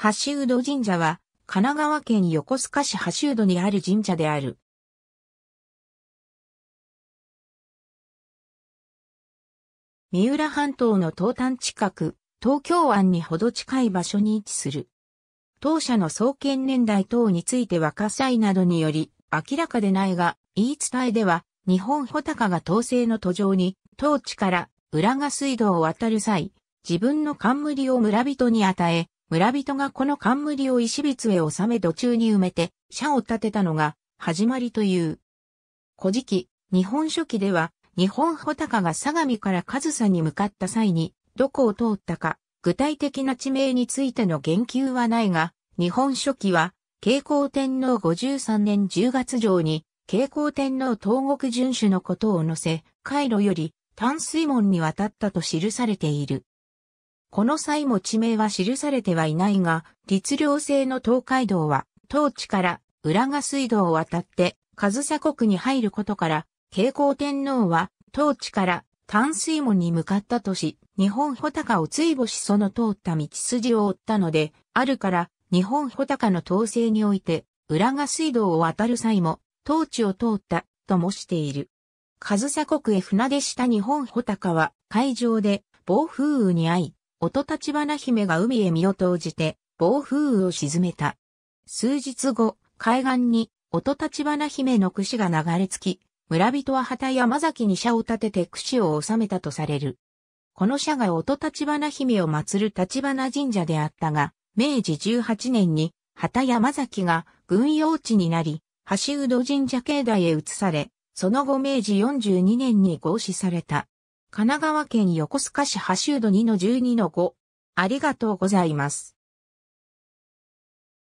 橋うど神社は、神奈川県横須賀市橋うどにある神社である。三浦半島の東端近く、東京湾にほど近い場所に位置する。当社の創建年代等については火災などにより明らかでないが、言い伝えでは、日本穂高が東西の途上に、当地から浦賀水道を渡る際、自分の冠を村人に与え、村人がこの冠を石筆へ収め途中に埋めて、社を建てたのが始まりという。古事記、日本書紀では、日本穂高が相模から上総に向かった際に、どこを通ったか、具体的な地名についての言及はないが、日本書紀は、慶光天皇53年10月上に、慶光天皇東国遵守のことを載せ、回路より淡水門に渡ったと記されている。この際も地名は記されてはいないが、律令制の東海道は、当地から浦賀水道を渡って、上総国に入ることから、慶光天皇は、当地から淡水門に向かったとし、日本穂高を追母しその通った道筋を追ったので、あるから、日本穂高の統制において、浦賀水道を渡る際も、当地を通った、ともしている。上総国へ船出した日本穂高は、海上で暴風雨に遭い、音立花姫が海へ身を投じて、暴風雨を沈めた。数日後、海岸に、音立花姫の櫛が流れ着き、村人は旗山崎に社を立てて櫛を収めたとされる。この社が音立花姫を祀る立花神社であったが、明治18年に、旗山崎が軍用地になり、橋うど神社境内へ移され、その後明治42年に合祀された。神奈川県横須賀市橋うど2の12の5。ありがとうございます。